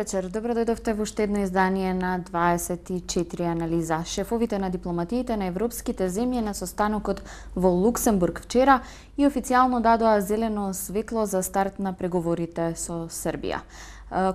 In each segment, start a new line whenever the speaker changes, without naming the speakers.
вечер. Добро дојдовте во уште едно издание на 24 анализа. Шефовите на дипломатиите на европските земји на состанокот во Луксембург вчера и официјално дадоа зелено светло за старт на преговорите со Србија.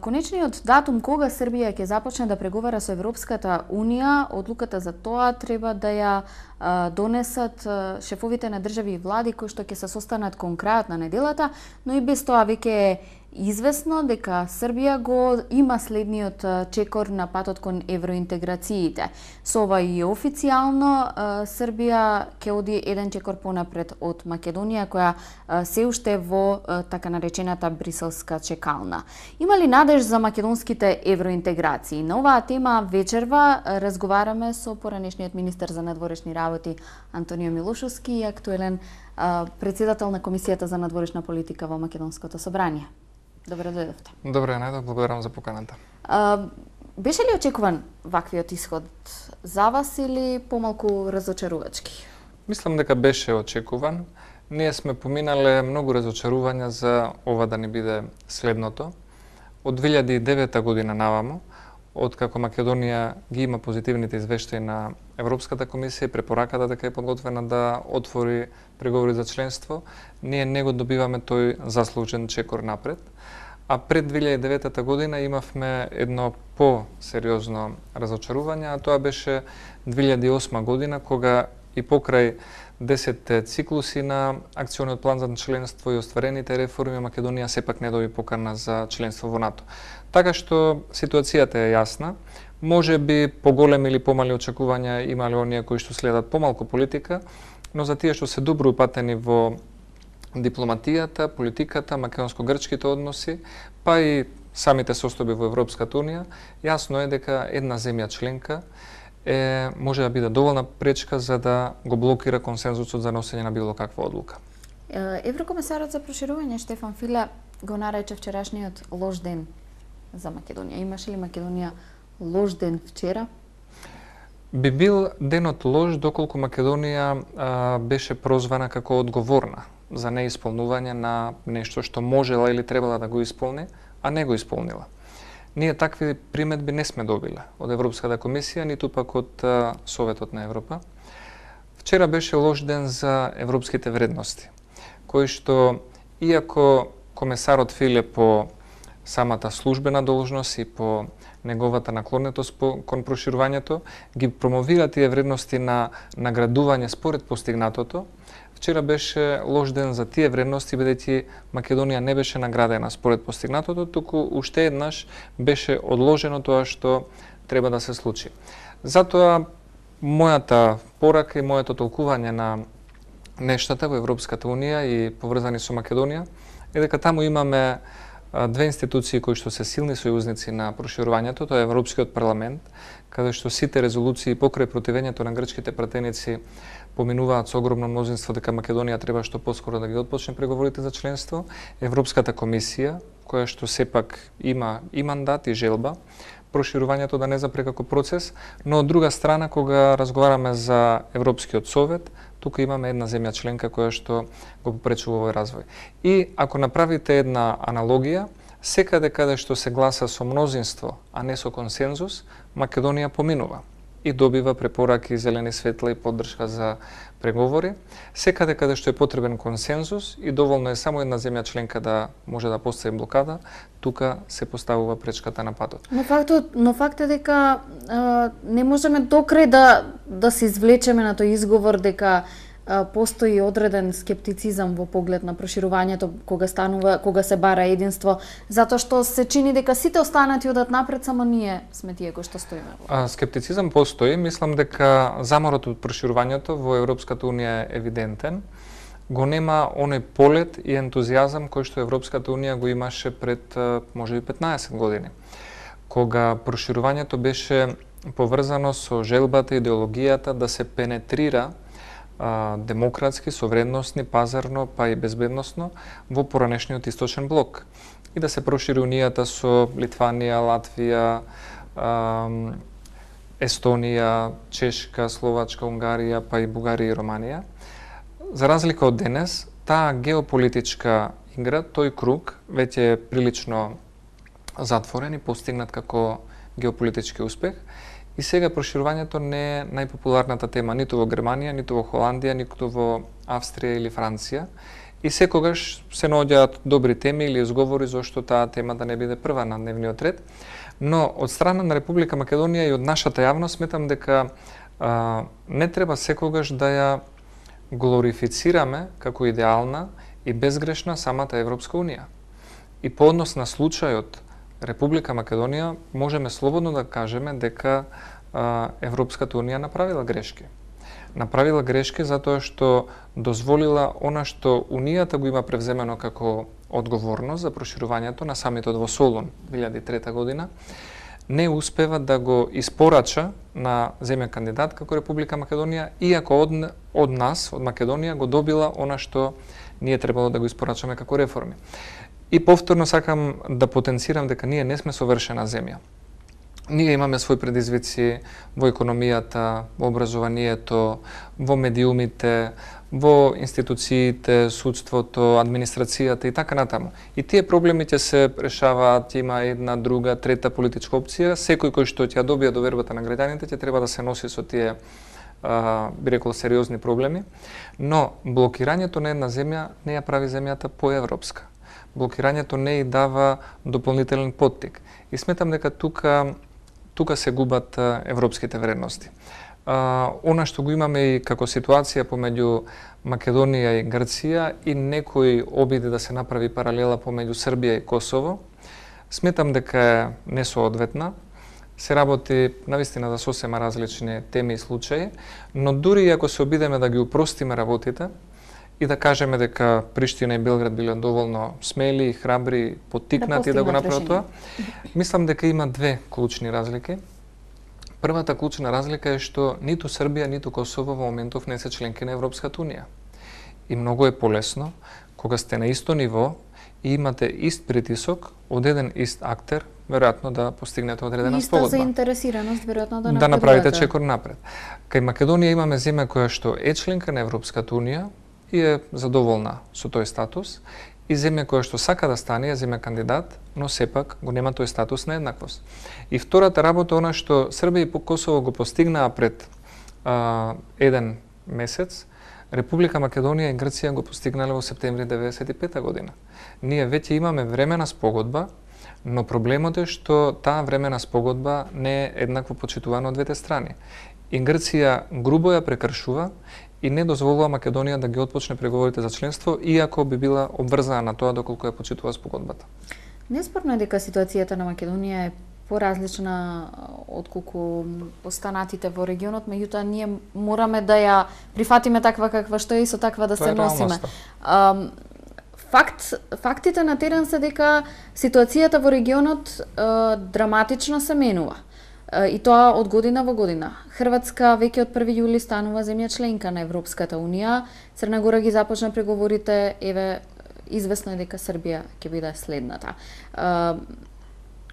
Конечниот датум кога Србија ќе започне да преговара со Европската Унија, одлуката за тоа треба да ја донесат шефовите на држави и влади кои што ќе се состанат кон крајот на неделата, но и без тоа веќе е известно дека Србија го има следниот чекор на патот кон евроинтеграциите. Со ова и официјално Србија ќе оди еден чекор понапред од Македонија која се уште во така наречената бриселска чекална. Има ли надеж за македонските евроинтеграции? На оваа тема вечерва разговараме со поранешниот министер за надворешни работи Антонио Милошовски и актуелен председател на Комисијата за надворешна политика во Македонското собрание. Добре дојдовте.
Добре, најдов, благодарам за поканата.
А, беше ли очекуван ваквиот исход за вас или помалку разочарувачки?
Мислам дека беше очекуван. Ние сме поминале многу разочарувања за ова да не биде следното. Од 2009 година наваму, откако Македонија ги има позитивните извештаи на Европската комисија препораката дека е подготвена да отвори преговори за членство, ние не го добиваме тој заслужен чекор напред. А пред 2009 година имавме едно по-сериозно разочарување, а тоа беше 2008 година, кога и покрај 10 циклуси на акциониот план за членство и остварените реформи Македонија сепак не доби покана за членство во НАТО. Така што ситуацијата е јасна. Може би поголеми или помали очекувања имале оние кои што следат помалку политика, но за тие што се добро упатени во дипломатијата, политиката, македонско-грчките односи, па и самите состојби во Европската Унија, јасно е дека една земја членка е, може да биде доволна пречка за да го блокира консензусот за носење на било каква одлука.
Еврокомесарот за проширување Штефан Филе го нарече вчерашниот лош ден за Македонија. Имаше ли Македонија лош ден вчера?
Би бил денот лош доколку Македонија а, беше прозвана како одговорна за неисполнување на нешто што можела или требала да го исполни, а не го исполнила. Ние такви приметби не сме добиле од Европската комисија, ниту пак од а, Советот на Европа. Вчера беше лош ден за европските вредности, кои што, иако комесарот Филе по самата службена должност и по неговата наклонетост по, кон проширувањето, ги промовира тие вредности на наградување според постигнатото. Вчера беше лош ден за тие вредности, бидејќи Македонија не беше наградена според постигнатото, туку уште еднаш беше одложено тоа што треба да се случи. Затоа мојата порака и моето толкување на нештата во Европската Унија и поврзани со Македонија е дека таму имаме две институции кои што се силни сојузници на проширувањето, тоа е Европскиот парламент, каде што сите резолуции покрај противењето на грчките пратеници поминуваат со огромно мнозинство дека Македонија треба што поскоро да ги отпочне преговорите за членство, Европската комисија, која што сепак има и мандат и желба, проширувањето да не запрекако процес, но од друга страна кога разговараме за Европскиот совет, тука имаме една земја членка која што го попречува овој развој. И ако направите една аналогија, секаде каде што се гласа со мнозинство, а не со консензус, Македонија поминува и добива препораки зелени светла и поддршка за преговори, секаде каде што е потребен консензус и доволно е само една земја членка да може да постави блокада, тука се поставува пречката на патот.
Но фактот, но факт е дека а, не можеме докрај да да се извлечеме на тој изговор дека постои одреден скептицизам во поглед на проширувањето кога станува кога се бара единство затоа што се чини дека сите останати одат напред само ние сме тие кои што стоиме.
А, скептицизам постои, мислам дека заморот од проширувањето во Европската унија е евидентен. Го нема оној полет и ентузијазам кој што Европската унија го имаше пред можеби 15 години. Кога проширувањето беше поврзано со желбата и идеологијата да се пенетрира демократски, совредносни, пазарно, па и безбедносно во поранешниот источен блок и да се прошири унијата со Литванија, Латвија, Естонија, Чешка, Словачка, Унгарија, па и Бугарија и Романија. За разлика од денес, таа геополитичка игра, тој круг, веќе е прилично затворен и постигнат како геополитички успех – И сега проширувањето не е најпопуларната тема ниту во Германија, ниту во Холандија, ниту во Австрија или Франција. И секогаш се наоѓаат добри теми или изговори зашто таа тема да не биде прва на дневниот ред. Но од страна на Република Македонија и од нашата јавност сметам дека а, не треба секогаш да ја глорифицираме како идеална и безгрешна самата Европска Унија. И по однос на случајот Република Македонија можеме слободно да кажеме дека Европската Унија направила грешки. Направила грешки затоа што дозволила она што Унијата го има превземено како одговорност за проширувањето на самитот во Солун 2003 година, не успева да го испорача на земја кандидат како Република Македонија, иако од, од нас, од Македонија, го добила она што ние требало да го испорачаме како реформи. И повторно сакам да потенцирам дека ние не сме совршена земја. Ние имаме свој предизвици во економијата, во образованието, во медиумите, во институциите, судството, администрацијата и така натаму. И тие проблеми ќе се решаваат, има една, друга, трета политичка опција, секој кој што ќе добија довербата на граѓаните ќе треба да се носи со тие би рекол сериозни проблеми, но блокирањето на една земја не ја прави земјата поевропска блокирањето не и дава дополнителен поттик. И сметам дека тука тука се губат европските вредности. А, она што го имаме и како ситуација помеѓу Македонија и Грција и некои обиди да се направи паралела помеѓу Србија и Косово, сметам дека е несоодветна. Се работи навистина за сосема различни теми и случаи, но дури и ако се обидеме да ги упростиме работите, и да кажеме дека Приштина и Белград биле доволно смели, и храбри, потикнати да, да го направат тоа. Мислам дека има две клучни разлики. Првата клучна разлика е што ниту Србија, ниту Косово во моментов не се членки на Европската Унија. И многу е полесно кога сте на исто ниво и имате ист притисок од еден ист актер, веројатно да постигнете одредена Иста спогодба. Иста
заинтересираност, веројатно да, да направите чекор
напред. Кај Македонија имаме земја која што е членка на Европската Унија, и е задоволна со тој статус. И земја која што сака да стане е земја кандидат, но сепак го нема тој статус на еднаквост. И втората работа, она што Србија и Косово го постигнаа пред а, еден месец, Република Македонија и Грција го постигнале во септември 95 година. Ние веќе имаме времена спогодба, но проблемот е што таа времена спогодба не е еднакво почитувана од двете страни. И Грција грубо ја прекршува и не дозволува Македонија да ги отпочне преговорите за членство, иако би била обврзана на тоа доколку ја почитува спогодбата.
Неспорно е дека ситуацијата на Македонија е поразлична од колку останатите во регионот, меѓутоа ние мораме да ја прифатиме таква каква што е и со таква да Тоа се носиме. А, факт, фактите на терен се дека ситуацијата во регионот а, драматично се менува и тоа од година во година. Хрватска веќе од 1 јули станува земја членка на Европската унија. Црна Гора ги започна преговорите, еве известно е дека Србија ќе биде следната.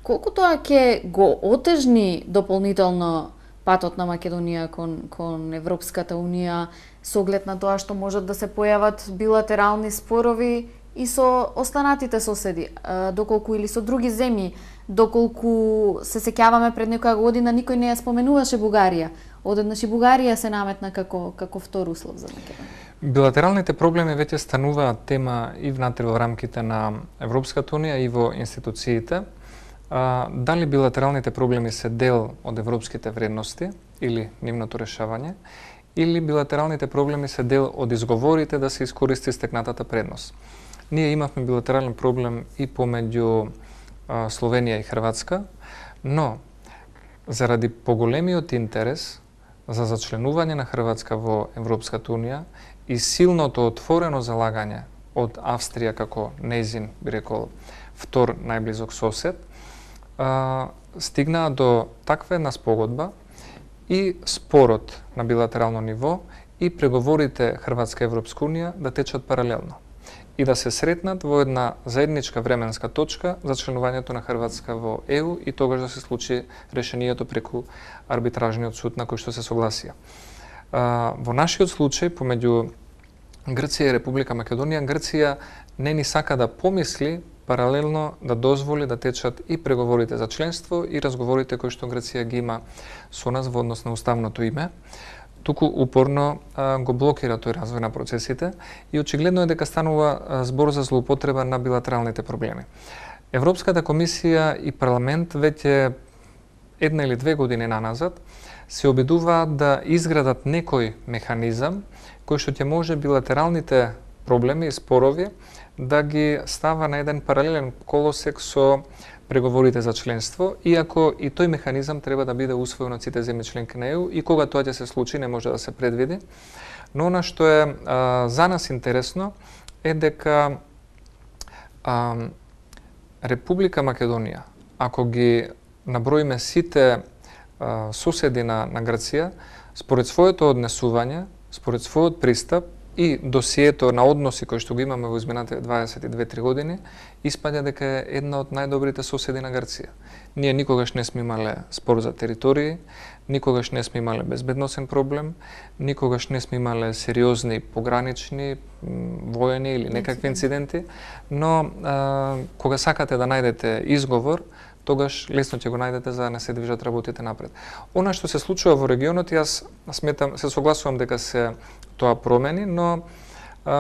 Колку тоа ќе го отежни дополнително патот на Македонија кон, кон Европската Унија, со оглед на тоа што можат да се појават билатерални спорови и со останатите соседи, доколку или со други земји доколку се сеќаваме пред некоја година никој не ја споменуваше Бугарија. Одеднаш и Бугарија се наметна како како втор услов за Македонија.
Билатералните проблеми веќе стануваат тема и внатре во рамките на Европската унија и во институциите. А, дали билатералните проблеми се дел од европските вредности или нивното решавање, или билатералните проблеми се дел од изговорите да се искористи стекнатата предност. Ние имавме билатерален проблем и помеѓу Словенија и Хрватска, но заради поголемиот интерес за зачленување на Хрватска во Европската Унија и силното отворено залагање од Австрија како нејзин, би рекол, втор најблизок сосед, стигнаа до таква една спогодба и спорот на билатерално ниво и преговорите Хрватска Европска Унија да течат паралелно и да се сретнат во една заедничка временска точка за членувањето на Хрватска во ЕУ и тогаш да се случи решението преку арбитражниот суд на кој што се согласија. Во нашиот случај, помеѓу Грција и Република Македонија, Грција не ни сака да помисли паралелно да дозволи да течат и преговорите за членство и разговорите кои што Грција ги има со нас во однос на уставното име туку упорно а, го блокира тој развој на процесите и очигледно е дека станува збор за злоупотреба на билатералните проблеми. Европската комисија и парламент веќе една или две години наназад се обидуваат да изградат некој механизам кој што ќе може билатералните проблеми и спорови да ги става на еден паралелен колосек со преговорите за членство, иако и тој механизам треба да биде усвоен од сите земји членки на ЕУ и кога тоа ќе се случи не може да се предвиди. Но она што е а, за нас интересно е дека а, Република Македонија, ако ги наброиме сите а, соседи на, на Грција, според своето однесување, според својот пристап и досието на односи кои што го имаме во изминатите 22-3 години, испаѓа дека е една од најдобрите соседи на Грција. Ние никогаш не сме имале спор за територии, никогаш не сме имале безбедносен проблем, никогаш не сме имале сериозни погранични војни или некакви инциденти, но а, кога сакате да најдете изговор, тогаш лесно ќе го најдете за да не се движат работите напред. Она што се случува во регионот, јас сметам, се согласувам дека се тоа промени, но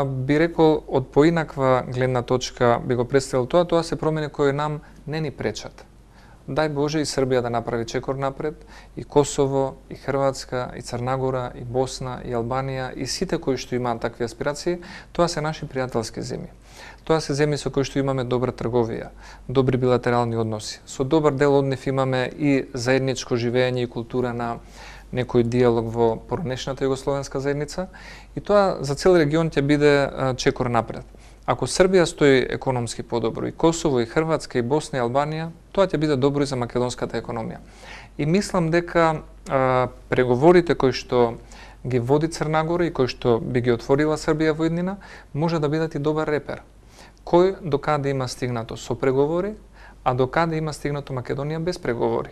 би рекол од поинаква гледна точка би го представил тоа, тоа се промени кои нам не ни пречат. Дај Боже и Србија да направи чекор напред, и Косово, и Хрватска, и Црнагора, и Босна, и Албанија, и сите кои што имаат такви аспирации, тоа се наши пријателски земји. Тоа се земји со кои што имаме добра трговија, добри билатерални односи. Со добар дел од нив имаме и заедничко живење и култура на некој диалог во поранешната југословенска заедница и тоа за цел регион ќе биде чекор напред. Ако Србија стои економски подобро и Косово и Хрватска и Босна и Албанија, тоа ќе биде добро и за македонската економија. И мислам дека а, преговорите кои што ги води Црнагора и кои што би ги отворила Србија во еднина, може да бидат и добар репер. Кој до каде има стигнато со преговори, а до каде има стигнато Македонија без преговори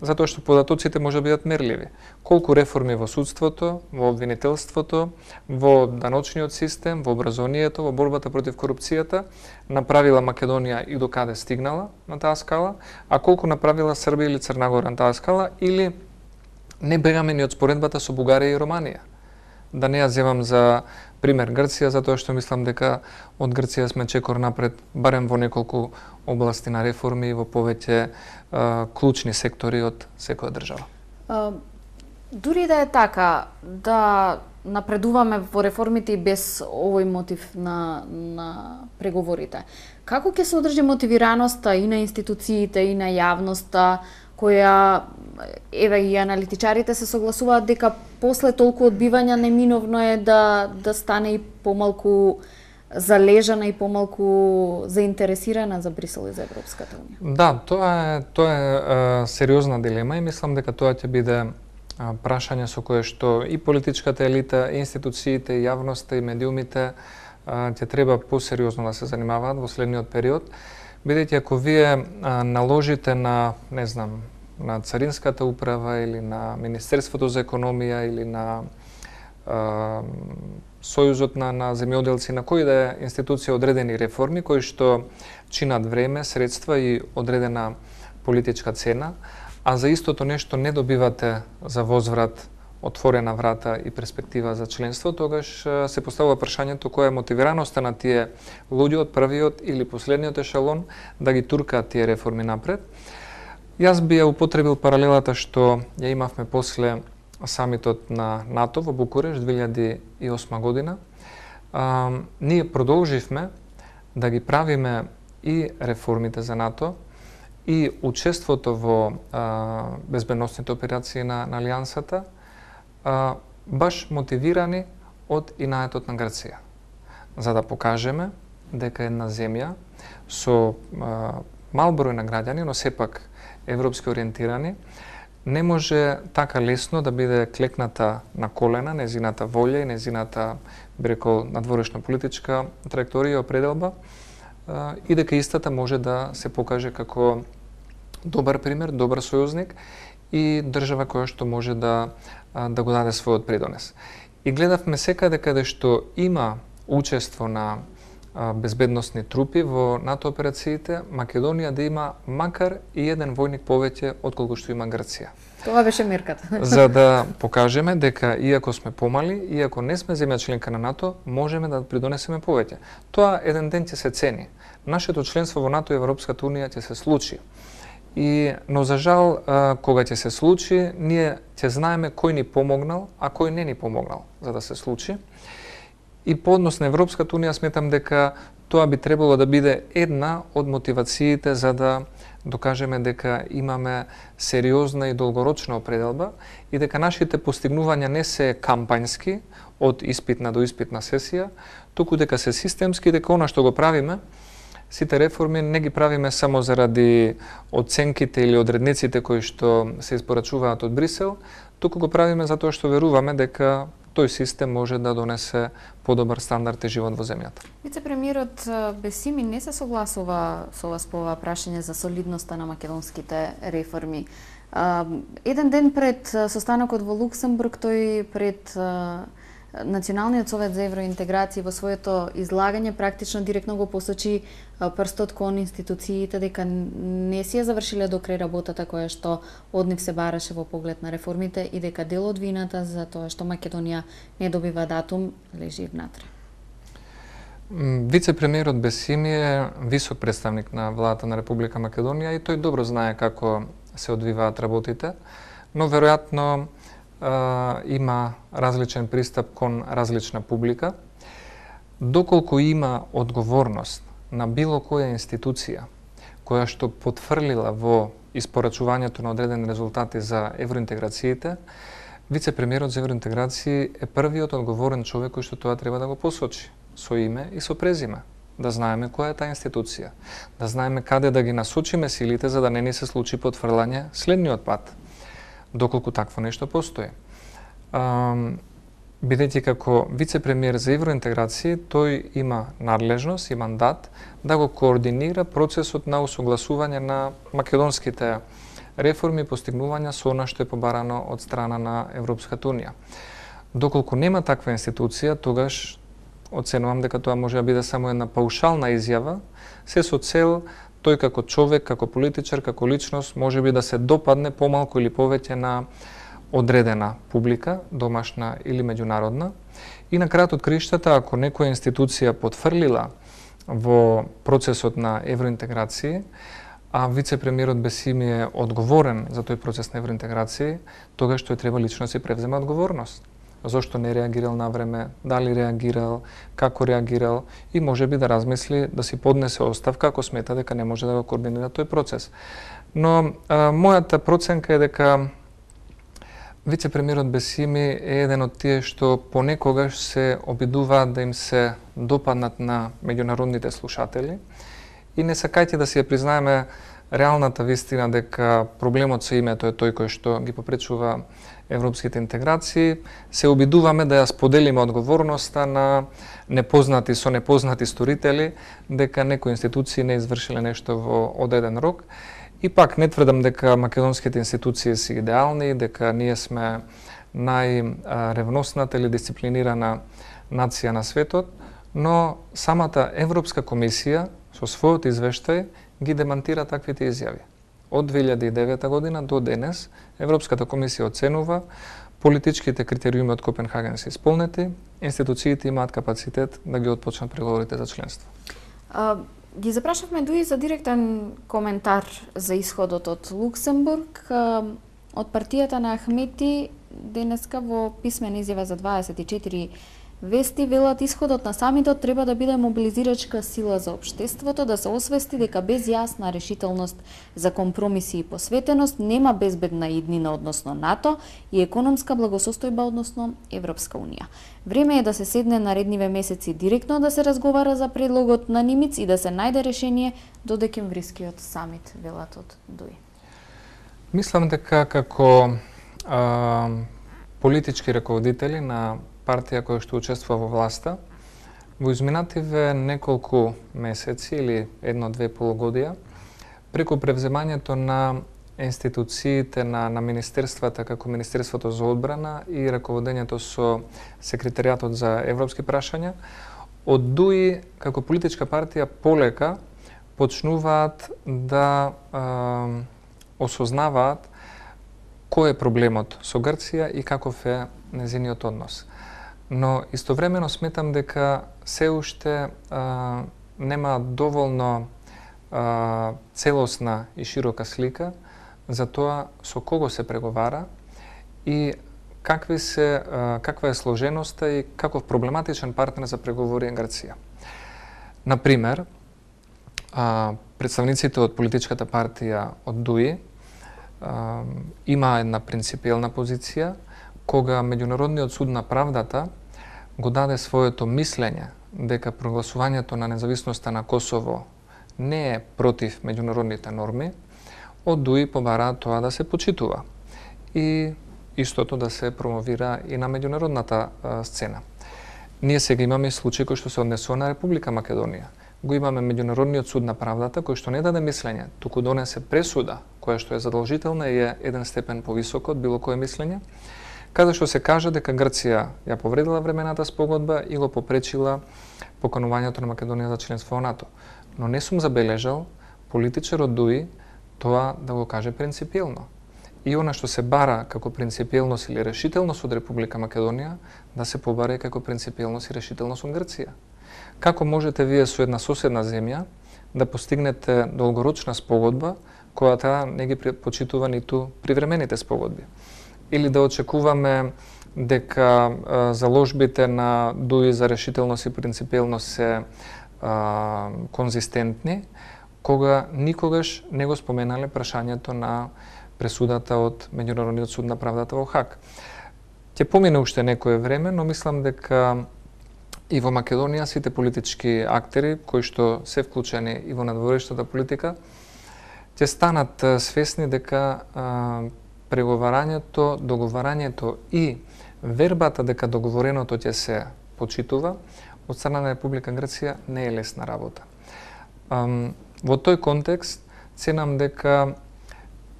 затоа што податоците може да бидат мерливи. Колку реформи во судството, во обвинителството, во даночниот систем, во образованието, во борбата против корупцијата направила Македонија и до каде стигнала на таа скала, а колку направила Србија или Црнагора на таа скала или не бегаме ни од споредбата со Бугарија и Романија да не ја земам за пример Грција, затоа што мислам дека од Грција сме чекор напред, барем во неколку области на реформи и во повеќе а, клучни сектори од секоја држава.
А, дури да е така, да напредуваме во реформите и без овој мотив на, на преговорите. Како ќе се одржи мотивираноста и на институциите, и на јавноста, која еве и аналитичарите се согласуваат дека после толку одбивања неминовно е да да стане и помалку залежана и помалку заинтересирана за Брисел и за Европската
унија. Да, тоа е тоа е сериозна дилема и мислам дека тоа ќе биде прашање со кое што и политичката елита, и институциите, и јавноста, и медиумите ќе треба посериозно да се занимаваат во следниот период бидејќи ако вие а, наложите на, не знам, на Царинската управа или на Министерството за економија или на а, Сојузот на, на земјоделци, на кои да е институција одредени реформи, кои што чинат време, средства и одредена политичка цена, а за истото нешто не добивате за возврат отворена врата и перспектива за членство, тогаш се поставува прашањето која е мотивираноста на тие луѓе од првиот или последниот ешелон да ги туркаат тие реформи напред. Јас би ја употребил паралелата што ја имавме после самитот на НАТО во Букуреш 2008 година. А, ние продолживме да ги правиме и реформите за НАТО, и учеството во безбедностните безбедносните операции на, на Алијансата, а, баш мотивирани од инаетот на Грција, за да покажеме дека една земја со а, мал број на граѓани, но сепак европски ориентирани, не може така лесно да биде клекната на колена незината волја и незината бреко, надворешна политичка траекторија определба и дека истата може да се покаже како добар пример, добар сојузник и држава која што може да да го даде својот придонес. И гледавме секаде каде што има учество на безбедносни трупи во НАТО операциите, Македонија да има макар и еден војник повеќе од колку што има Грција.
Тоа беше мерката. За
да покажеме дека иако сме помали, иако не сме земја членка на НАТО, можеме да придонесеме повеќе. Тоа еден ден ќе се цени. Нашето членство во НАТО и Европската унија ќе се случи. И, но за жал, кога ќе се случи, ние ќе знаеме кој ни помогнал, а кој не ни помогнал за да се случи. И по однос на Европската Унија сметам дека тоа би требало да биде една од мотивациите за да докажеме дека имаме сериозна и долгорочна определба и дека нашите постигнувања не се кампањски, од испитна до испитна сесија, туку дека се системски, дека она што го правиме, сите реформи не ги правиме само заради оценките или одредниците кои што се испорачуваат од Брисел, туку го правиме затоа што веруваме дека тој систем може да донесе подобар стандард и живот во земјата.
Вице-премиерот Бесими не се согласува со вас по ова прашање за солидноста на македонските реформи. Еден ден пред состанокот во Луксембург тој пред Националниот совет за евроинтеграција во своето излагање практично директно го посочи прстот кон институциите дека не си ја завршиле до крај работата која што од нив се бараше во поглед на реформите и дека дел од вината за тоа што Македонија не добива датум лежи внатре.
Вице-премиерот Бесими е висок представник на владата на Република Македонија и тој добро знае како се одвиваат работите, но веројатно има различен пристап кон различна публика. Доколку има одговорност на било која институција која што потврлила во испорачувањето на одреден резултати за евроинтеграциите, вице-премиерот за евроинтеграција е првиот одговорен човек кој што тоа треба да го посочи со име и со презиме да знаеме која е таа институција, да знаеме каде да ги насочиме силите за да не ни се случи потврлање следниот пат доколку такво нешто постои. Бидејќи како вице-премиер за евроинтеграција, тој има надлежност и мандат да го координира процесот на усогласување на македонските реформи и постигнувања со она што е побарано од страна на Европската Унија. Доколку нема таква институција, тогаш оценувам дека тоа може да биде само една паушална изјава, се со цел тој како човек, како политичар, како личност може би да се допадне помалку или повеќе на одредена публика, домашна или меѓународна. И на крајот од криштата, ако некоја институција потфрлила во процесот на евроинтеграција, а вице-премиерот Бесими е одговорен за тој процес на евроинтеграција, тогаш тој треба лично да си превзема одговорност зошто не реагирал на време, дали реагирал, како реагирал и може би да размисли да си поднесе оставка ако смета дека не може да го координира тој процес. Но а, мојата проценка е дека вице-премиерот Бесими е еден од тие што понекогаш се обидуваат да им се допаднат на меѓународните слушатели и не сакајте да си ја признаеме реалната вистина дека проблемот со името е тој кој што ги попречува европските интеграции, се обидуваме да ја споделиме одговорноста на непознати со непознати сторители, дека некои институции не извршиле нешто во одеден рок. И пак не тврдам дека македонските институции се идеални, дека ние сме најревносната или дисциплинирана нација на светот, но самата Европска комисија со својот извештај ги демантира таквите изјави. Од 2009 година до денес Европската комисија оценува политичките критериуми од Копенхаген се исполнети, институциите имаат капацитет да ги отпочнат преговорите за членство.
А, ги запрашавме дуи за директен коментар за исходот од Луксембург. А, од партијата на Ахмети денеска во писмен изјава за 24 Вести велат исходот на самитот треба да биде мобилизирачка сила за обштеството да се освести дека без јасна решителност за компромиси и посветеност нема безбедна иднина односно НАТО и економска благосостојба односно Европска унија. Време е да се седне на редниве месеци директно да се разговара за предлогот на Нимиц и да се најде решение до декемврискиот самит, велат од ДУИ.
Мислам дека како а, политички раководители на партија која што учествува во власта, во изминативе неколку месеци или едно-две полугодија, преку превземањето на институциите на, на министерствата, како Министерството за одбрана и раководењето со Секретаријатот за европски прашања, од ДУИ како политичка партија полека почнуваат да е, осознаваат кој е проблемот со Грција и каков е незиниот однос но истовремено сметам дека се уште а, нема доволно а, целосна и широка слика за тоа со кого се преговара и какви се, а, каква е сложеноста и каков проблематичен партнер за преговори е Грција. Например, а, представниците од политичката партија од ДУИ а, има една принципиелна позиција, кога Меѓународниот суд на правдата го даде своето мислење дека прогласувањето на независноста на Косово не е против меѓународните норми, од ДУИ побара тоа да се почитува и истото да се промовира и на меѓународната сцена. Ние сега имаме случај кој што се однесува на Република Македонија. Го имаме Меѓународниот суд на правдата кој што не даде мислење, туку донесе пресуда која што е задолжителна и е еден степен повисоко од било кое мислење каде што се кажа дека Грција ја повредила времената спогодба и го попречила поканувањето на Македонија за членство во НАТО. Но не сум забележал политичар од ДУИ тоа да го каже принципиелно. И она што се бара како принципиелност или решителност од Република Македонија, да се побаре како принципиелност и решителност од Грција. Како можете вие со една соседна земја да постигнете долгорочна спогодба, која таа не ги почитува ниту привремените спогодби? или да очекуваме дека а, заложбите на дуи за решителност и принципелност се а, конзистентни, кога никогаш не го споменале прашањето на пресудата од Меѓународниот суд на правдата во хак. Ќе помине уште некое време, но мислам дека и во Македонија сите политички актери кои што се вклучени и во надворешната политика ќе станат свесни дека а, преговарањето, договарањето и вербата дека договореното ќе се почитува од страна на Република Грција не е лесна работа. Во тој контекст ценам дека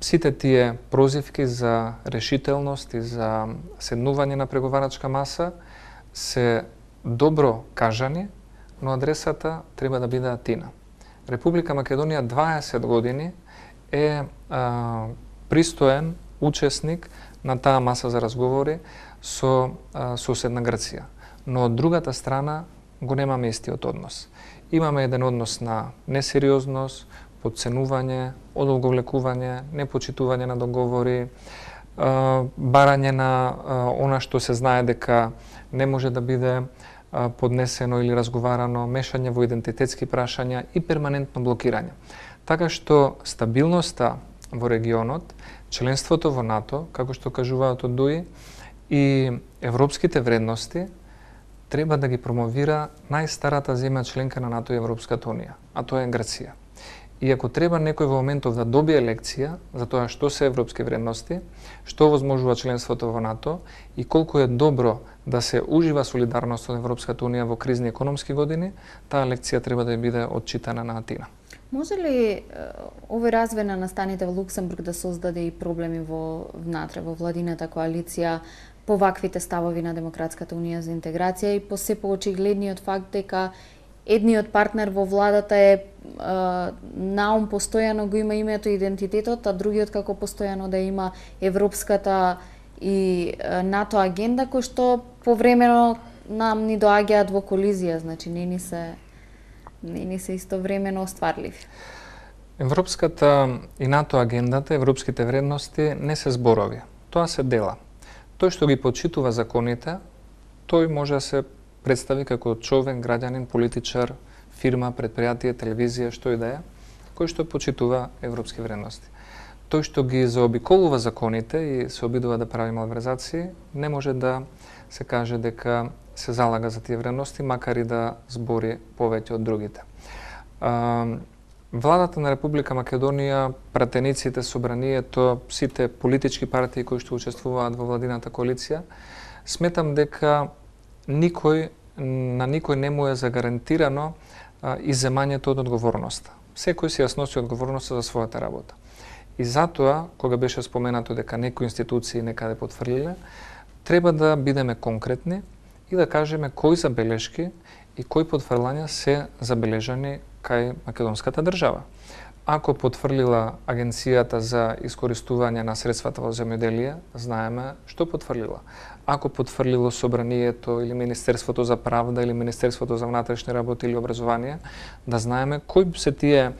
сите тие прозивки за решителност и за седнување на преговарачка маса се добро кажани, но адресата треба да биде Атина. Република Македонија 20 години е а, пристоен учесник на таа маса за разговори со а, соседна Грција. Но од другата страна го немаме истиот однос. Имаме еден однос на несериозност, подценување, одолговлекување, непочитување на договори, барање на она што се знае дека не може да биде поднесено или разговарано, мешање во идентитетски прашања и перманентно блокирање. Така што стабилноста во регионот членството во НАТО, како што кажуваат од ДУИ, и европските вредности треба да ги промовира најстарата земја членка на НАТО и Европската Унија, а тоа е Грција. И ако треба некој во моментов да добие лекција за тоа што се европски вредности, што возможува членството во НАТО и колку е добро да се ужива солидарност од Европската Унија во кризни економски години, таа лекција треба да биде отчитана на Атина.
Може ли овој развој на настаните во Луксембург да создаде и проблеми во внатре во владината коалиција по ваквите ставови на Демократската унија за интеграција и по се поочигледниот факт дека едниот партнер во владата е наум постојано го има името и идентитетот, а другиот како постојано да има европската и НАТО агенда кој што повремено нам ни доаѓаат во колизија, значи не ни се и не се истовремено остварливи.
Европската и НАТО агендата, европските вредности не се зборови. Тоа се дела. Тој што ги почитува законите, тој може да се представи како човек, граѓанин, политичар, фирма, предпријатие, телевизија, што и да е, кој што почитува европски вредности. Тој што ги заобиколува законите и се обидува да прави малверзации, не може да се каже дека се залага за тие вредности, макар и да збори повеќе од другите. Владата на Република Македонија, пратениците, собранието, сите политички партии кои што учествуваат во владината коалиција, сметам дека никој на никој не му е загарантирано иземањето од одговорноста. Секој си ја сноси одговорноста за својата работа. И затоа, кога беше споменато дека некои институции некаде потврлиле, треба да бидеме конкретни, и да кажеме кои забелешки и кои потврлања се забележани кај македонската држава. Ако потврлила Агенцијата за искористување на средствата во земјоделие, знаеме што потврлила. Ако потврлило Собранието или Министерството за правда или Министерството за внатрешни работи или образование, да знаеме кои се тие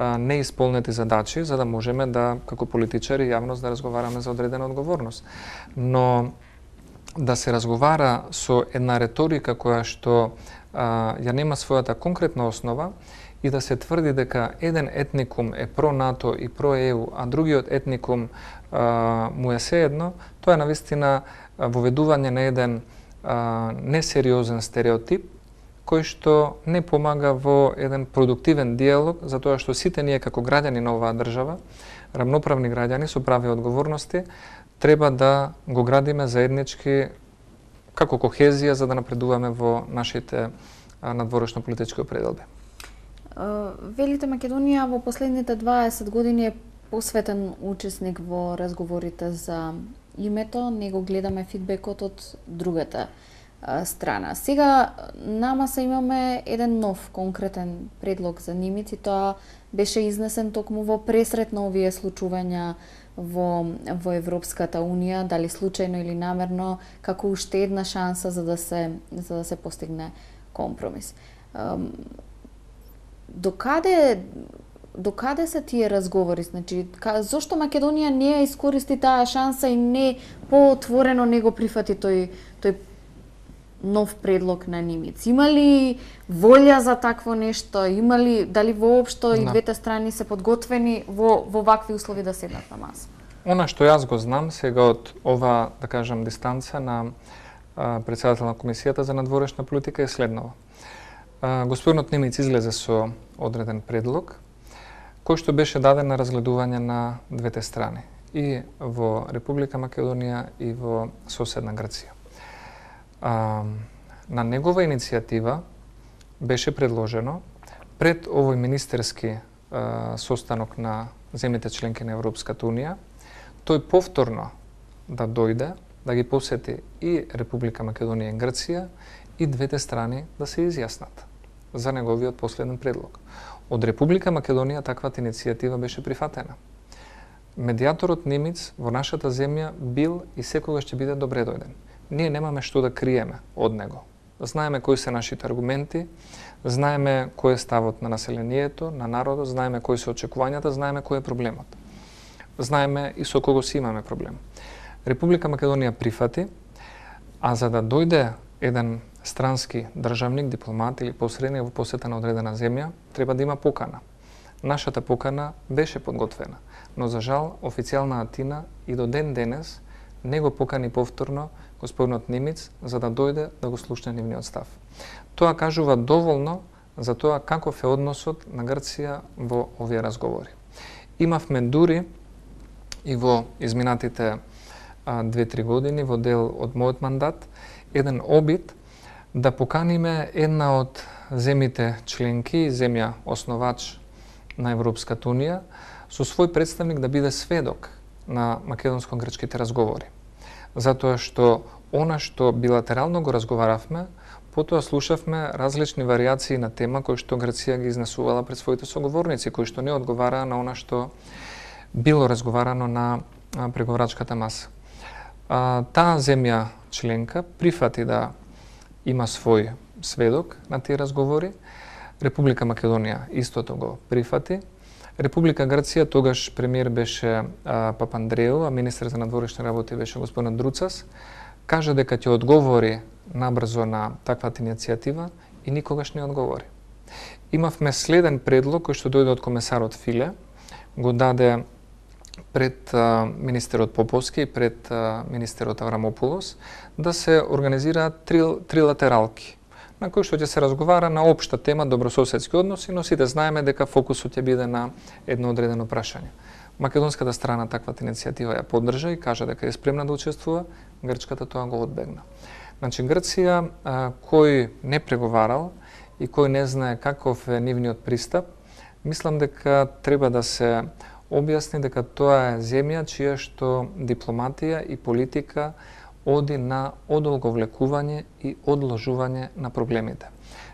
неисполнети задачи, за да можеме да, како политичари и јавност, да разговараме за одредена одговорност. Но да се разговара со една реторика која што а, ја нема својата конкретна основа и да се тврди дека еден етникум е про НАТО и про ЕУ, а другиот етникум а, му е сеедно, тоа е навистина воведување на еден а, несериозен стереотип кој што не помага во еден продуктивен диалог, за тоа што сите ние како граѓани на оваа држава, рамноправни граѓани со прави одговорности, треба да го градиме заеднички како кохезија за да напредуваме во нашите надворешно политички определби.
Велите Македонија во последните 20 години е посветен учесник во разговорите за името, него гледаме фидбекот од другата страна. Сега нама се имаме еден нов конкретен предлог за Нимици, тоа беше изнесен токму во пресрет на овие случувања во, во Европската Унија, дали случајно или намерно, како уште една шанса за да се, за да се постигне компромис. Докаде докаде се тие разговори? Значи, ка, зошто Македонија не ја искористи таа шанса и не поотворено не го прифати тој, тој нов предлог на Нимец. Има ли волја за такво нешто? Има ли, дали воопшто и двете страни се подготвени во, во вакви услови да седнат на маса?
Она што јас го знам сега од ова, да кажам, дистанца на председател на Комисијата за надворешна политика е следново. Господинот Нимец излезе со одреден предлог, кој што беше даден на разгледување на двете страни, и во Република Македонија и во соседна Грција а, на негова иницијатива беше предложено пред овој министерски а, состанок на земјите членки на Европската Унија, тој повторно да дојде, да ги посети и Република Македонија и Грција и двете страни да се изјаснат за неговиот последен предлог. Од Република Македонија таквата иницијатива беше прифатена. Медиаторот Нимиц во нашата земја бил и секогаш ќе биде добредојден. дојден ние немаме што да криеме од него. Знаеме кои се нашите аргументи, знаеме кој е ставот на населението, на народот, знаеме кои се очекувањата, знаеме кој е проблемот. Знаеме и со кого си имаме проблем. Република Македонија прифати, а за да дојде еден странски државник, дипломат или посредник во посета на одредена земја, треба да има покана. Нашата покана беше подготвена, но за жал официјална Атина и до ден денес не го покани повторно господинот Нимиц за да дојде да го слушне нивниот став. Тоа кажува доволно за тоа каков е односот на Грција во овие разговори. Имавме дури и во изминатите две-три години во дел од мојот мандат еден обид да поканиме една од земите членки, земја основач на Европската Унија, со свој представник да биде сведок на македонско-грчките разговори затоа што она што билатерално го разговаравме, потоа слушавме различни вариации на тема кои што Грција ги изнесувала пред своите соговорници, кои што не одговараа на она што било разговарано на преговорачката маса. Таа земја членка прифати да има свој сведок на тие разговори. Република Македонија истото го прифати. Република Грција тогаш премиер беше Папандреу, а министер за надворешни работи беше господин Друцас, кажа дека ќе одговори набрзо на таквата иницијатива и никогаш не одговори. Имавме следен предлог кој што дојде од комесарот Филе, го даде пред министерот Поповски и пред министерот Аврамопулос да се организираат три, трилатералки на кој што ќе се разговара на обшта тема добрососедски односи, но сите знаеме дека фокусот ќе биде на едно одредено прашање. Македонската страна таквата иницијатива ја поддржа и кажа дека е спремна да учествува, грчката тоа го одбегна. Значи Грција а, кој не преговарал и кој не знае каков е нивниот пристап, мислам дека треба да се објасни дека тоа е земја чија што дипломатија и политика оди на одолговлекување и одложување на проблемите.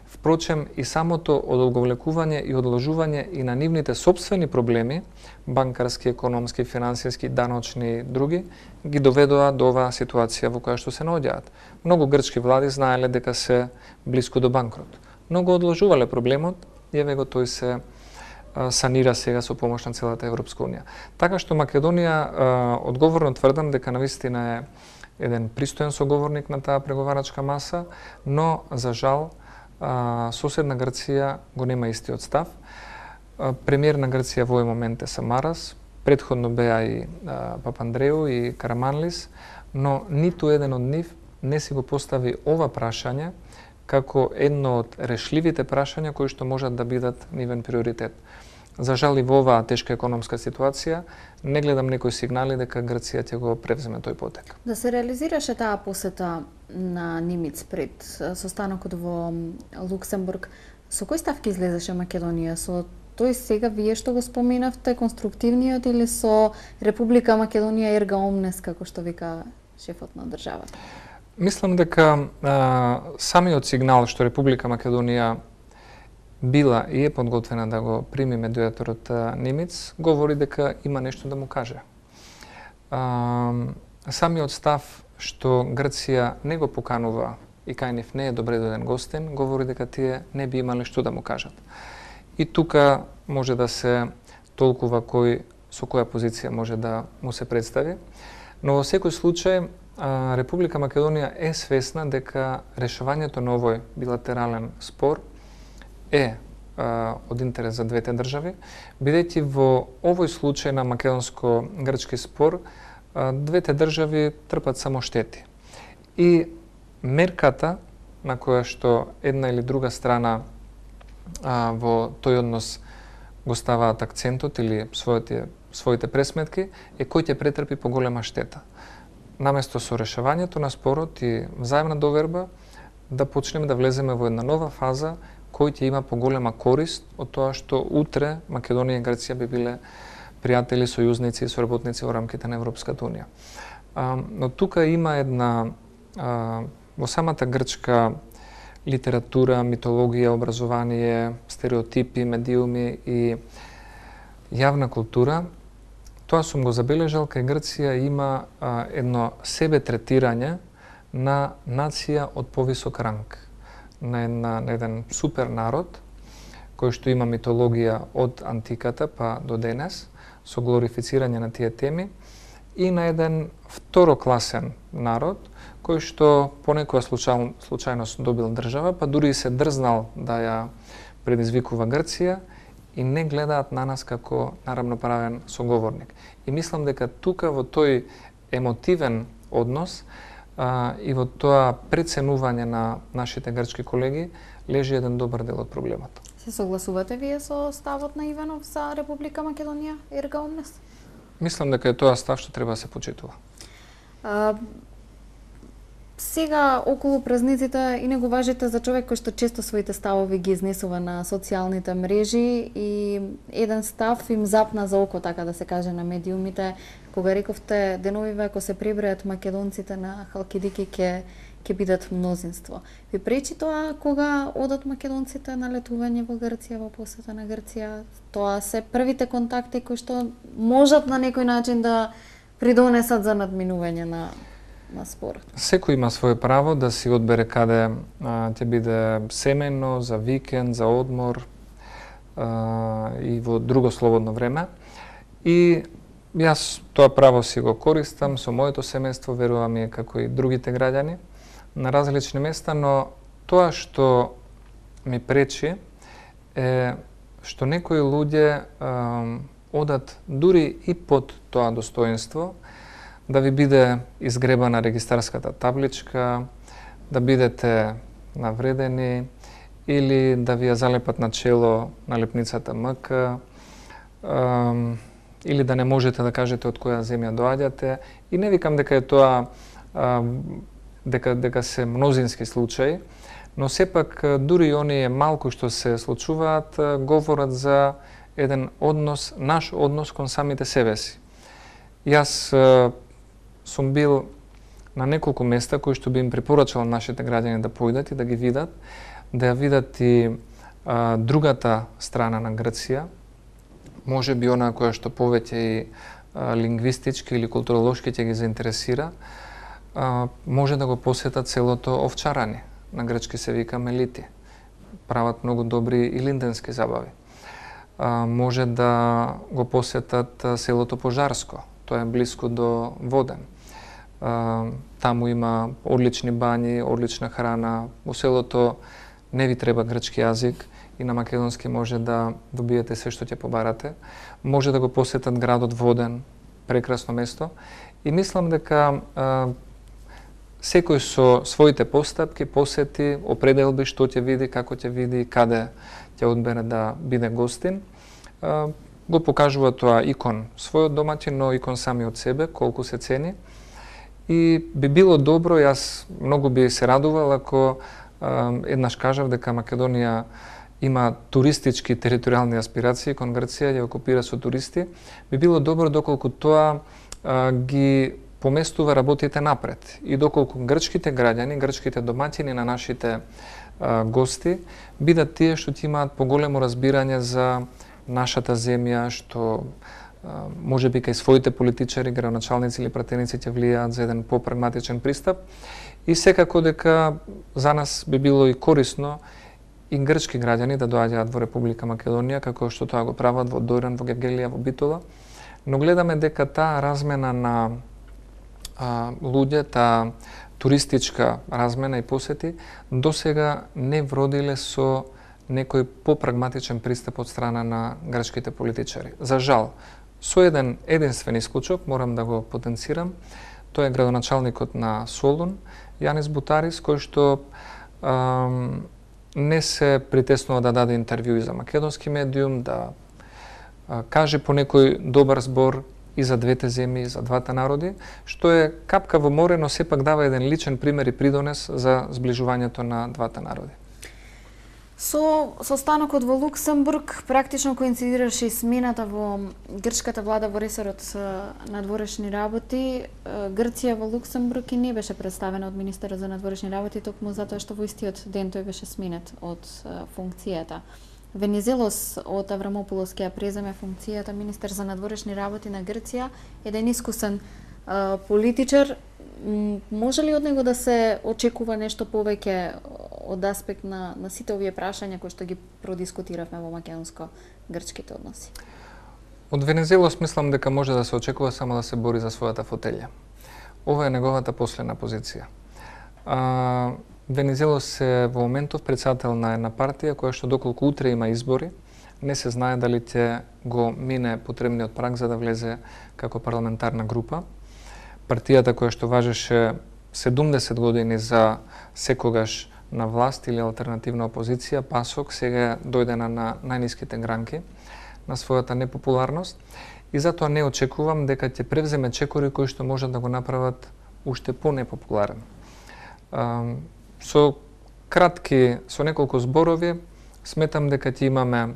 Впрочем, и самото одолговлекување и одложување и на нивните собствени проблеми, банкарски, економски, финансиски, даночни и други, ги доведоа до оваа ситуација во која што се наоѓаат. Многу грчки влади знаеле дека се близко до банкрот. Многу одложувале проблемот, еве го тој се санира сега со помош на целата Европска Унија. Така што Македонија, одговорно тврдам дека навистина е еден пристоен соговорник на таа преговарачка маса, но за жал соседна Грција го нема истиот став. Премиер на Грција во овој момент е Самарас, предходно беа и Папандреу и Караманлис, но ниту еден од нив не си го постави ова прашање како едно од решливите прашања кои што можат да бидат нивен приоритет. За жал и во оваа тешка економска ситуација, не гледам некои сигнали дека Грција ќе го превземе тој потек.
Да се реализираше таа посета на Нимиц пред состанокот во Луксембург, со кои ставки излезеше Македонија? Со тој сега вие што го споменавте, конструктивниот или со Република Македонија Ерга Омнес, како што вика шефот на државата?
Мислам дека а, самиот сигнал што Република Македонија била и е подготвена да го прими медиаторот Немец, говори дека има нешто да му каже. А, самиот став што Грција не го поканува и Кајнев не е добре доден гостен, говори дека тие не би имале што да му кажат. И тука може да се толкува кој со која позиција може да му се представи. Но во секој случај Република Македонија е свесна дека решавањето на овој билатерален спор е од интерес за двете држави, бидејќи во овој случај на македонско-грчки спор двете држави трпат само штети. И мерката на која што една или друга страна а, во тој однос го ставаат акцентот или своите, своите пресметки е кој ќе претрпи поголема штета. Наместо со решавањето на спорот и взаемна доверба, да почнеме да влеземе во една нова фаза кој ќе има поголема корист од тоа што утре Македонија и Грција би биле пријатели, сојузници и соработници во рамките на Европската Унија. А, но тука има една а, во самата грчка литература, митологија, образование, стереотипи, медиуми и јавна култура, тоа сум го забележал, кај Грција има а, едно себе третирање на нација од повисок ранг на, една, на еден супер народ, кој што има митологија од антиката па до денес, со глорифицирање на тие теми, и на еден второкласен народ, кој што некоја случај, случајност добил држава, па дури и се дрзнал да ја предизвикува Грција, и не гледаат на нас како наравно правен соговорник. И мислам дека тука во тој емотивен однос а, и во тоа преценување на нашите грчки колеги лежи еден добар дел од проблемот.
Се согласувате вие со ставот на Иванов за Република Македонија, Ерга Омнес?
Мислам дека е тоа став што треба да се почитува.
А, сега околу празниците и не го важите за човек кој што често своите ставови ги изнесува на социјалните мрежи и еден став им запна за око, така да се каже, на медиумите. Кога рековте деновиве, ако се пребројат македонците на Халкидики, ке ќе бидат мнозинство. Ви пречи тоа кога одат македонците на летување во Грција, во посета на Грција? Тоа се првите контакти кои што можат на некој начин да придонесат за надминување на на спорот?
Секој има свое право да си одбере каде ќе биде семено, за викенд, за одмор а, и во друго слободно време. И јас тоа право си го користам со моето семејство, верувам и како и другите граѓани на различни места, но тоа што ми пречи е што некои луѓе а, одат дури и под тоа достоинство, да ви биде изгребана регистарската табличка, да бидете навредени или да ви ја залепат на чело лепницата МК, или да не можете да кажете од која земја доаѓате. И не викам дека е тоа дека дека се мнозински случаи, но сепак дури и оние малку што се случуваат говорат за еден однос, наш однос кон самите себе си. Јас сум бил на неколку места кои што би им препорачал нашите граѓани да појдат и да ги видат, да ја видат и а, другата страна на Грција, може би она која што повеќе и а, лингвистички или културолошки ќе ги заинтересира, а, може да го посетат селото Овчарани, на грчки се вика Мелити. Прават многу добри и линденски забави. А, може да го посетат селото Пожарско, тоа е близко до Воден таму има одлични бањи, одлична храна. Во селото не ви треба грчки јазик и на македонски може да добиете се што ќе побарате. Може да го посетат градот Воден, прекрасно место. И мислам дека а, секој со своите постапки посети, определ би што ќе види, како ќе види, каде ќе одбере да биде гостин. А, го покажува тоа икон, својот домаќин, но икон сами од себе, колку се цени. И би било добро, јас многу би се радувал ако еднаш кажав дека Македонија има туристички територијални аспирации кон Грција ја окупира со туристи, би било добро доколку тоа а, ги поместува работите напред и доколку грчките граѓани, грчките домаќини на нашите а, гости бидат тие што ќе имаат поголемо разбирање за нашата земја, што може би кај своите политичари, градоначалници или пратеници ќе влијаат за еден попрагматичен пристап. И секако дека за нас би било и корисно и грчки граѓани да доаѓаат во Република Македонија, како што тоа го прават во Доран, во Гевгелија, во Битола. Но гледаме дека таа размена на а, луѓе, таа туристичка размена и посети, до сега не вродиле со некој попрагматичен пристап од страна на грчките политичари. За жал, Со еден единствен исклучок, морам да го потенцирам, тој е градоначалникот на Солун, Јанис Бутарис, кој што ам, не се притеснува да даде интервју за македонски медиум, да а, каже по некој добар збор и за двете земји, и за двата народи, што е капка во море, но сепак дава еден личен пример и придонес за сближувањето на двата народи.
Со состанокот во Луксембург практично коинцидираше и смената во грчката влада во ресорот на дворешни работи. Грција во Луксембург и не беше представена од министерот за надворешни работи токму затоа што во истиот ден тој беше сменет од функцијата. Венизелос од Аврамополос ќе преземе функцијата министер за надворешни работи на Грција, еден искусен политичар може ли од него да се очекува нешто повеќе од аспект на, на сите овие прашања кои што ги продискутиравме во македонско-грчките односи?
Од Венезело смислам дека може да се очекува само да се бори за својата фотелја. Ова е неговата последна позиција. А, Венезело се во моментов председател на една партија која што доколку утре има избори, не се знае дали ќе го мине потребниот праг за да влезе како парламентарна група партијата која што важеше 70 години за секогаш на власт или алтернативна опозиција, ПАСОК, сега дојдена на најниските гранки на својата непопуларност и затоа не очекувам дека ќе превземе чекори кои што можат да го направат уште непопуларен. Со кратки, со неколку зборови, сметам дека ќе имаме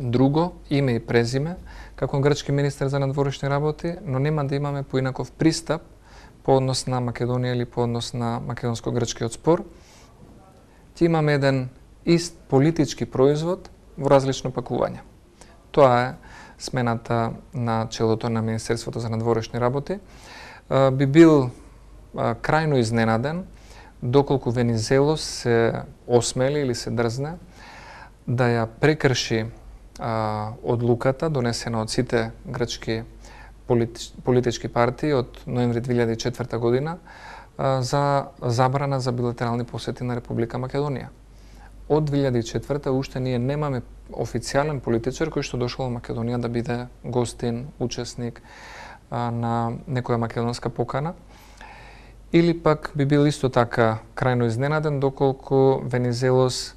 друго име и презиме, како грчки министер за надворешни работи, но нема да имаме поинаков пристап по однос на Македонија или по однос на македонско-грчкиот спор. Ти имаме еден ист политички производ во различно пакување. Тоа е смената на челото на Министерството за надворешни работи. Би бил крајно изненаден доколку Венизело се осмели или се дрзне да ја прекрши а, одлуката донесена од сите грчки полит, политички партии од ноември 2004 година а, за забрана за билатерални посети на Република Македонија. Од 2004 уште ние немаме официјален политичар кој што дошол во Македонија да биде гостин, учесник а, на некоја македонска покана. Или пак би бил исто така крајно изненаден доколку Венизелос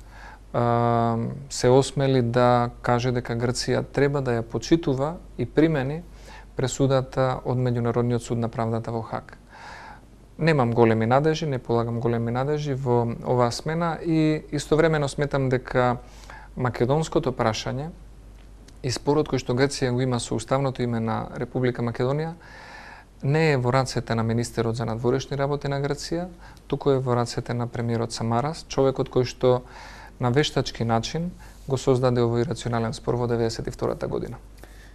се осмели да каже дека Грција треба да ја почитува и примени пресудата од Меѓународниот суд на правдата во Хак. Немам големи надежи, не полагам големи надежи во оваа смена и истовремено сметам дека македонското прашање и спорот кој што Грција го има со уставното име на Република Македонија не е во рацете на министерот за надворешни работи на Грција, туку е во рацете на премиерот Самарас, човекот кој што на вештачки начин го создаде овој рационален спор во 92 година.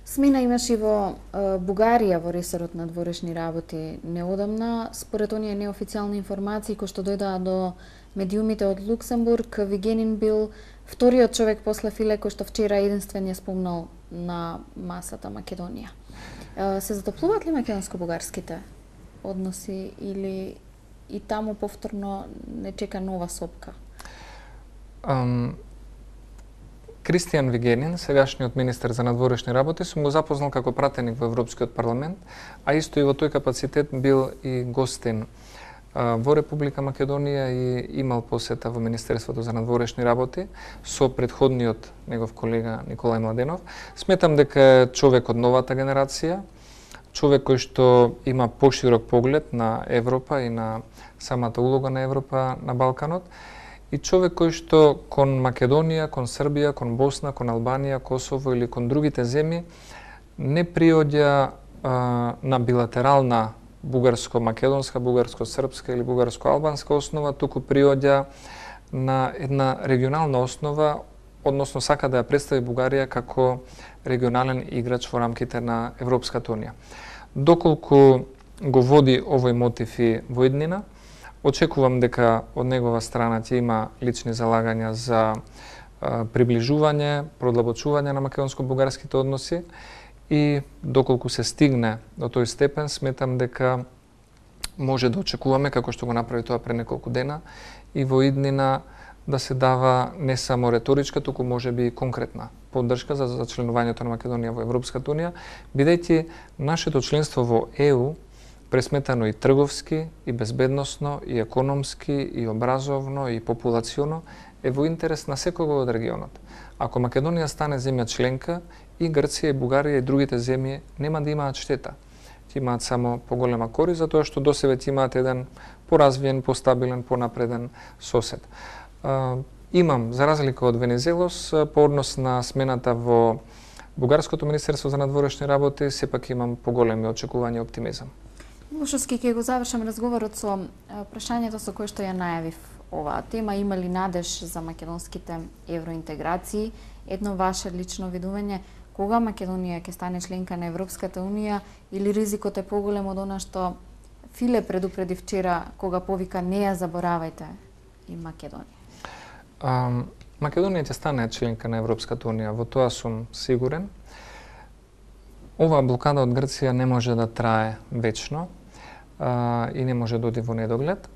Смена имаше и во Бугарија во ресорот на дворешни работи неодамна. Според оние неофицијални информации кои што дојдаа до медиумите од Луксембург, Вигенин бил вториот човек после Филе кој што вчера единствен ја спомнал на масата Македонија. Се затоплуваат ли македонско-бугарските односи или и таму повторно не чека нова сопка?
Ам, Кристијан Вигенин, сегашниот министер за надворешни работи, сум го запознал како пратеник во Европскиот парламент, а исто и во тој капацитет бил и гостин во Република Македонија и имал посета во Министерството за надворешни работи со предходниот негов колега Николај Младенов. Сметам дека е човек од новата генерација, човек кој што има поширок поглед на Европа и на самата улога на Европа на Балканот и човек кој што кон Македонија, кон Србија, кон Босна, кон Албанија, Косово или кон другите земји не приоѓа а, на билатерална бугарско-македонска, бугарско-српска или бугарско-албанска основа, туку приоѓа на една регионална основа, односно сака да ја представи Бугарија како регионален играч во рамките на Европската Унија. Доколку го води овој мотив и во Очекувам дека од негова страна ќе има лични залагања за приближување, продлабочување на македонско-бугарските односи и доколку се стигне до тој степен, сметам дека може да очекуваме, како што го направи тоа пред неколку дена, и во иднина да се дава не само реторичка, туку може би и конкретна поддршка за зачленувањето на Македонија во Европската Унија, бидејќи нашето членство во ЕУ пресметано и трговски, и безбедносно, и економски, и образовно, и популационо, е во интерес на секој од регионот. Ако Македонија стане земја членка, и Грција, и Бугарија, и другите земји нема да имаат штета. Ти имаат само поголема за затоа што до себе ти имаат еден поразвиен, постабилен, понапреден сосед. Имам, за разлика од Венезелос, по однос на смената во Бугарското Министерство за надворешни работи, сепак имам поголеми очекувања и оптимизам.
Лушовски, ке го завршам разговорот со прашањето со кое што ја најавив оваа тема. Има ли надеж за македонските евроинтеграции? Едно ваше лично видување, кога Македонија ќе стане членка на Европската Унија или ризикот е поголем од она што Филе предупреди вчера кога повика не ја заборавајте и Македонија?
А, Македонија ќе стане членка на Европската Унија, во тоа сум сигурен. Оваа блокада од Грција не може да трае вечно а, и не може да оди во недоглед.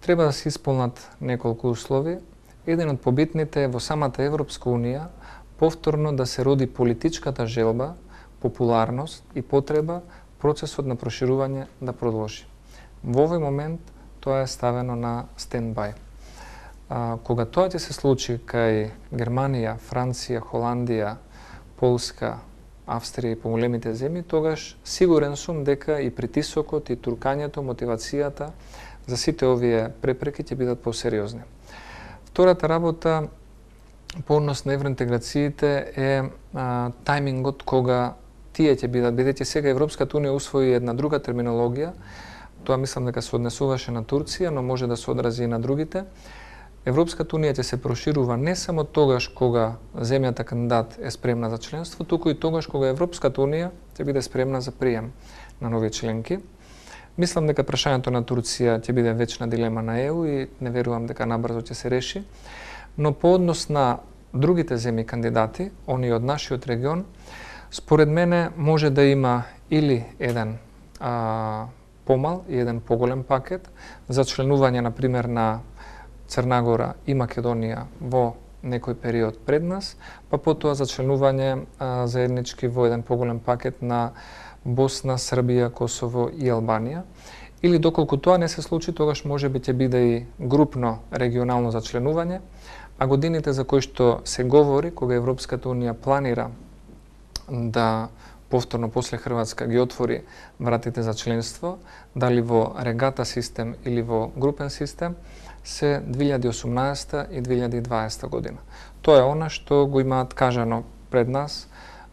Треба да се исполнат неколку услови. Еден од побитните е во самата Европска Унија повторно да се роди политичката желба, популарност и потреба процесот на проширување да продолжи. Во овој момент тоа е ставено на стендбај. А, кога тоа ќе се случи кај Германија, Франција, Холандија, Полска, Австрија и поголемите земји, тогаш сигурен сум дека и притисокот, и туркањето, мотивацијата за сите овие препреки ќе бидат посериозни. Втората работа по однос на евроинтеграциите е а, тајмингот кога тие ќе бидат, бидејќи сега Европската Унија усвои една друга терминологија, тоа мислам дека се однесуваше на Турција, но може да се одрази и на другите Европската унија ќе се проширува не само тогаш кога земјата кандидат е спремна за членство, туку и тогаш кога Европската унија ќе биде спремна за прием на нови членки. Мислам дека прашањето на Турција ќе биде вечна дилема на ЕУ и не верувам дека набрзо ќе се реши. Но по однос на другите земји кандидати, они од нашиот регион, според мене може да има или еден а, помал и еден поголем пакет за членување, на пример, на Црнагора и Македонија во некој период пред нас, па потоа за членување заеднички во еден поголем пакет на Босна, Србија, Косово и Албанија. Или доколку тоа не се случи, тогаш може би ќе биде и групно регионално зачленување, а годините за кои што се говори, кога Европската Унија планира да повторно после Хрватска ги отвори вратите за членство, дали во регата систем или во групен систем, се 2018 и 2020 година. Тоа е она што го имаат кажано пред нас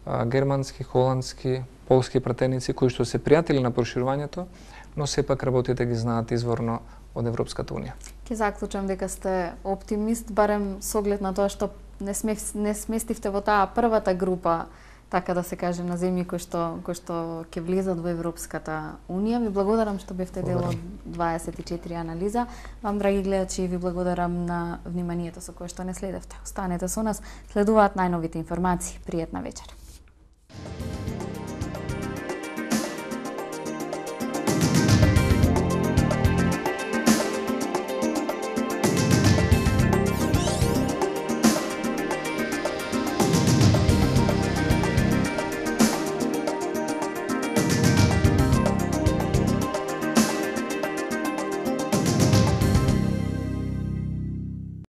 германски, холандски, полски пратеници кои што се пријатели на проширувањето, но сепак работите ги знаат изворно од Европската Унија.
Ке заклучам дека сте оптимист, барем со оглед на тоа што не, смех, не сместивте во таа првата група така да се каже, на земји кои што, кои што ќе влезат во Европската Унија. Ви благодарам што бевте дел од 24 анализа. Вам, драги гледачи, ви благодарам на вниманието со кое што не следевте. Останете со нас, следуваат најновите информации. Пријатна вечер.